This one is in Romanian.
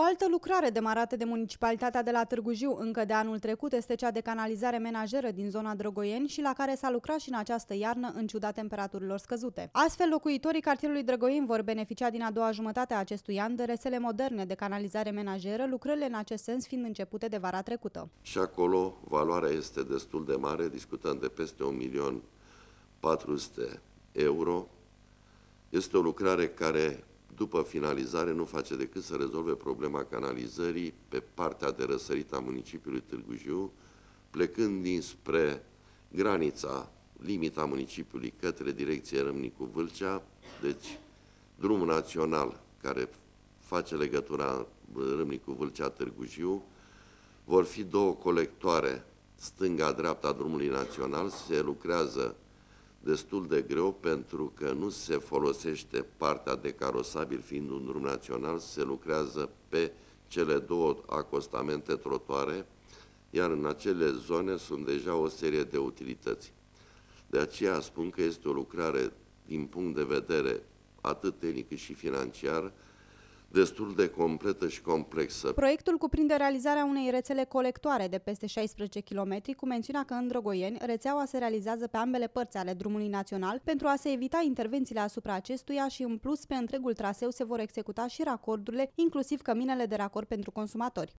O altă lucrare demarată de municipalitatea de la Târgu Jiu încă de anul trecut este cea de canalizare menajeră din zona Drăgoieni și la care s-a lucrat și în această iarnă în ciuda temperaturilor scăzute. Astfel, locuitorii cartierului Drăgoieni vor beneficia din a doua jumătate a acestui an de rețele moderne de canalizare menajeră, lucrările în acest sens fiind începute de vara trecută. Și acolo valoarea este destul de mare, discutăm de peste 1 milion 400 euro. Este o lucrare care după finalizare, nu face decât să rezolve problema canalizării pe partea de răsărit a municipiului Târgu Jiu, plecând dinspre granița, limita municipiului către direcția Râmnicu-Vâlcea, deci drumul național care face legătura Râmnicu-Vâlcea-Târgu Jiu, vor fi două colectoare stânga-dreapta drumului național, se lucrează destul de greu pentru că nu se folosește partea de carosabil, fiind un drum național, se lucrează pe cele două acostamente trotoare, iar în acele zone sunt deja o serie de utilități. De aceea spun că este o lucrare din punct de vedere atât tehnic cât și financiar, destul de completă și complexă. Proiectul cuprinde realizarea unei rețele colectoare de peste 16 km, cu mențiunea că în Drăgoieni rețeaua se realizează pe ambele părți ale drumului național pentru a se evita intervențiile asupra acestuia și în plus pe întregul traseu se vor executa și racordurile, inclusiv căminele de racord pentru consumatori.